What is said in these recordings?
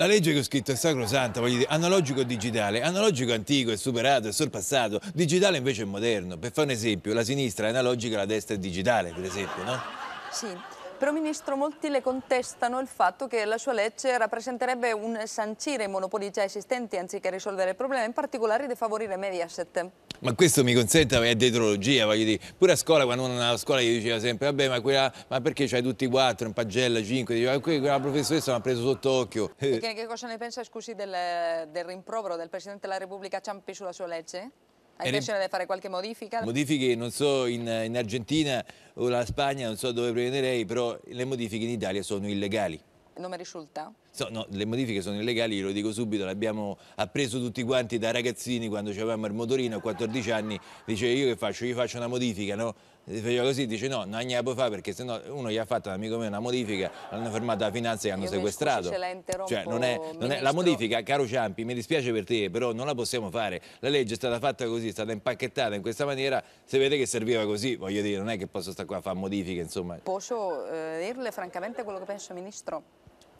La legge che ho scritto è sacrosanta, voglio dire, analogico o digitale? Analogico è antico, è superato, è sorpassato, digitale invece è moderno. Per fare un esempio, la sinistra è analogica, la destra è digitale, per esempio, no? Sì. Però, Ministro, molti le contestano il fatto che la sua legge rappresenterebbe un sancire i monopoli già esistenti anziché risolvere il problema, in particolare di favorire Mediaset ma questo mi consente, è dietrologia, voglio dire. Pure a scuola, quando uno andava a scuola gli diceva sempre, vabbè, ma, quella, ma perché c'hai tutti i quattro, in pagella, cinque, diceva, quella professoressa mi ha preso sott'occhio. Che, che cosa ne pensa, scusi, del, del rimprovero del Presidente della Repubblica Ciampi sulla sua legge? Hai intenzione di fare qualche modifica? Modifiche, non so, in, in, Argentina o la Spagna, non so dove prenderei, però le modifiche in Italia sono illegali. Non mi risulta? so, no, le modifiche sono illegali, lo dico subito, le abbiamo appreso tutti quanti da ragazzini quando avevamo il motorino a 14 anni, dice io che faccio? gli faccio una modifica, no? faceva così, dice no, non gliela puoi fare perché sennò uno gli ha fatto un amico mio una modifica, l'hanno fermata la finanza e hanno sequestrato. Cioè, non è, non è, la modifica, caro Ciampi, mi dispiace per te, però non la possiamo fare. La legge è stata fatta così, è stata impacchettata in questa maniera, se vede che serviva così, voglio dire, non è che posso stare qua a fare modifiche, insomma. Posso eh, dirle francamente quello che penso, Ministro?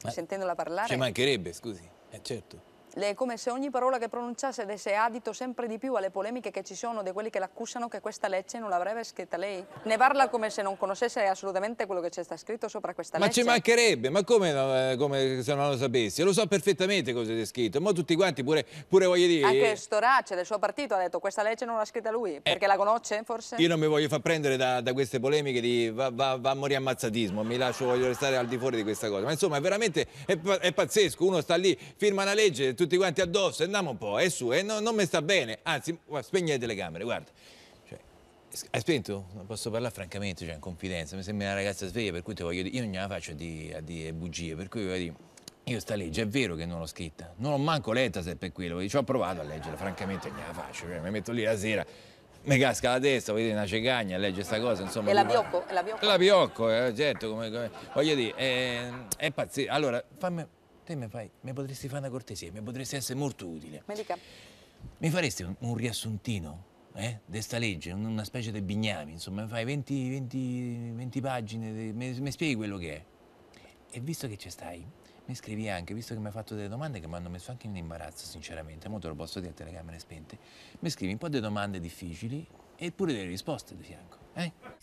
Eh, sentendola parlare... Ci mancherebbe, scusi, eh, certo è come se ogni parola che pronunciasse desse adito sempre di più alle polemiche che ci sono di quelli che l'accusano che questa legge non l'avrebbe scritta lei. Ne parla come se non conoscesse assolutamente quello che c'è sta scritto sopra questa legge. Ma ci mancherebbe, ma come, no, eh, come, se non lo sapessi? Lo so perfettamente cosa c'è scritto, ma tutti quanti pure, pure voglio dire... Anche Storace del suo partito ha detto questa legge non l'ha scritta lui, eh. perché la conosce forse? Io non mi voglio far prendere da, da queste polemiche di va, va, va a morire ammazzatismo, mi lascio, voglio restare al di fuori di questa cosa. Ma insomma, veramente è, è pazzesco, uno sta lì, firma una legge tutti quanti addosso, andiamo un po', è su, e eh, no, non mi sta bene, anzi, spegne le telecamere, guarda. Cioè, hai spento? Non posso parlare francamente, cioè in confidenza, mi sembra una ragazza sveglia, per cui ti voglio dire, io non gliela faccio a dire, eh, bugie, per cui voglio dire, io sta legge è vero che non l'ho scritta, non l'ho manco letta se è per quello, ci ho provato a leggerla, francamente non gliela faccio, cioè, mi metto lì la sera, mi casca la testa, vedete una cegagna, legge questa cosa, insomma. E la piocco? La piocco, la piocco eh, certo, come, come, voglio dire, è, ehm, è pazzesco. Allora, fammi te mi, fai, mi potresti fare una cortesia, mi potresti essere molto utile. Mi dica. Mi faresti un, un riassuntino? eh, di questa legge, una specie di bignami, insomma, fai 20, 20, 20 pagine, mi spieghi quello che è. E visto che ci stai, mi scrivi anche, visto che mi hai fatto delle domande che mi hanno messo anche in imbarazzo, sinceramente, ora te lo posso dire a telecamere spente, mi scrivi un po' di domande difficili e pure delle risposte di fianco. Eh?